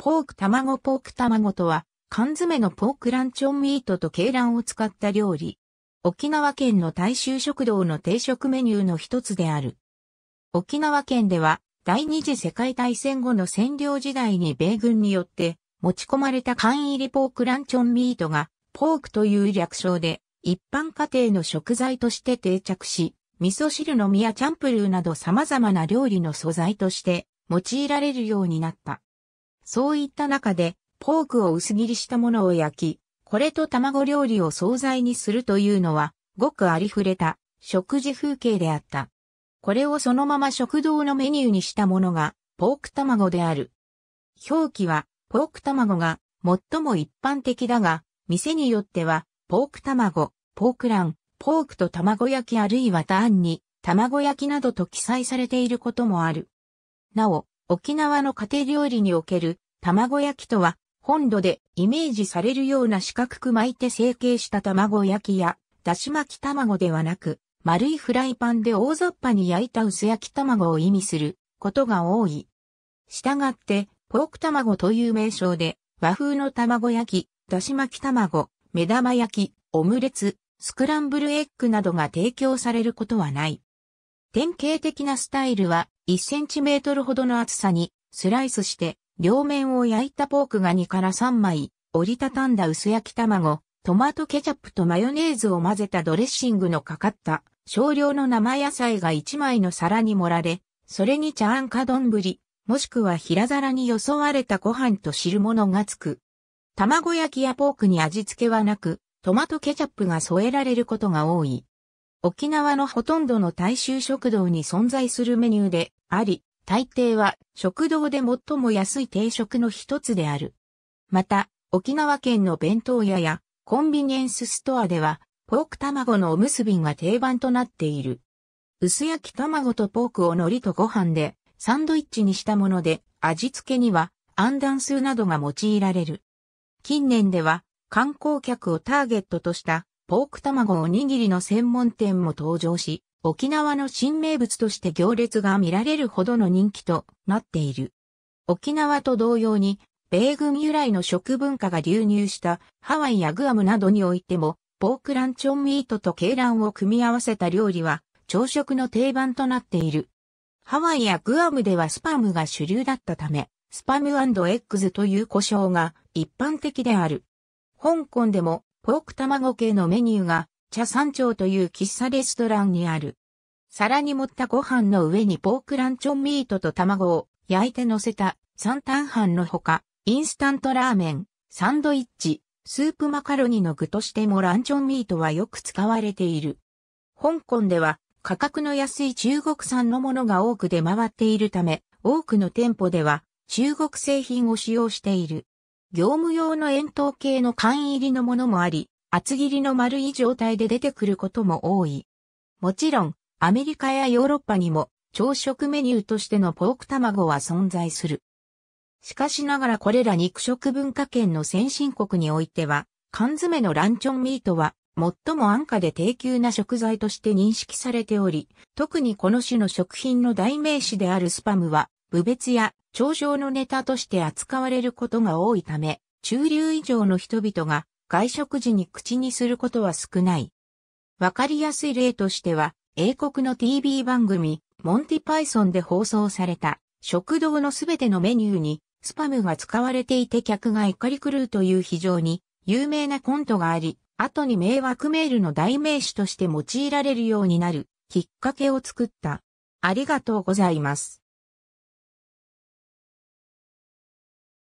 ポーク卵ポーク卵とは、缶詰のポークランチョンミートと鶏卵を使った料理。沖縄県の大衆食堂の定食メニューの一つである。沖縄県では、第二次世界大戦後の占領時代に米軍によって持ち込まれた缶入りポークランチョンミートが、ポークという略称で、一般家庭の食材として定着し、味噌汁の実やチャンプルーなど様々な料理の素材として用いられるようになった。そういった中で、ポークを薄切りしたものを焼き、これと卵料理を惣菜にするというのは、ごくありふれた食事風景であった。これをそのまま食堂のメニューにしたものが、ポーク卵である。表記は、ポーク卵が最も一般的だが、店によっては、ポーク卵、ポークラン、ポークと卵焼きあるいはターンに、卵焼きなどと記載されていることもある。なお、沖縄の家庭料理における卵焼きとは、本土でイメージされるような四角く巻いて成形した卵焼きや、だし巻き卵ではなく、丸いフライパンで大雑把に焼いた薄焼き卵を意味することが多い。したがって、ポーク卵という名称で、和風の卵焼き、だし巻き卵、目玉焼き、オムレツ、スクランブルエッグなどが提供されることはない。典型的なスタイルは1センチメートルほどの厚さにスライスして両面を焼いたポークが2から3枚、折りたたんだ薄焼き卵、トマトケチャップとマヨネーズを混ぜたドレッシングのかかった少量の生野菜が1枚の皿に盛られ、それに茶碗か丼、もしくは平皿に装われたご飯と汁物がつく。卵焼きやポークに味付けはなく、トマトケチャップが添えられることが多い。沖縄のほとんどの大衆食堂に存在するメニューであり、大抵は食堂で最も安い定食の一つである。また、沖縄県の弁当屋やコンビニエンスストアでは、ポーク卵のおむすびが定番となっている。薄焼き卵とポークを海苔とご飯でサンドイッチにしたもので、味付けにはアンダンスなどが用いられる。近年では観光客をターゲットとしたポーク卵おにぎりの専門店も登場し、沖縄の新名物として行列が見られるほどの人気となっている。沖縄と同様に、米軍由来の食文化が流入したハワイやグアムなどにおいても、ポークランチョンミートと鶏卵を組み合わせた料理は朝食の定番となっている。ハワイやグアムではスパムが主流だったため、スパムエッグズという呼称が一般的である。香港でもポーク卵系のメニューが茶山町という喫茶レストランにある。皿に盛ったご飯の上にポークランチョンミートと卵を焼いて乗せた三単飯のほか、インスタントラーメン、サンドイッチ、スープマカロニの具としてもランチョンミートはよく使われている。香港では価格の安い中国産のものが多く出回っているため、多くの店舗では中国製品を使用している。業務用の円筒形の缶入りのものもあり、厚切りの丸い状態で出てくることも多い。もちろん、アメリカやヨーロッパにも朝食メニューとしてのポーク卵は存在する。しかしながらこれら肉食文化圏の先進国においては、缶詰のランチョンミートは最も安価で低級な食材として認識されており、特にこの種の食品の代名詞であるスパムは、部別や頂上のネタとして扱われることが多いため、中流以上の人々が外食時に口にすることは少ない。わかりやすい例としては、英国の TV 番組、モンティパイソンで放送された、食堂のすべてのメニューに、スパムが使われていて客が怒り狂うという非常に有名なコントがあり、後に迷惑メールの代名詞として用いられるようになるきっかけを作った。ありがとうございます。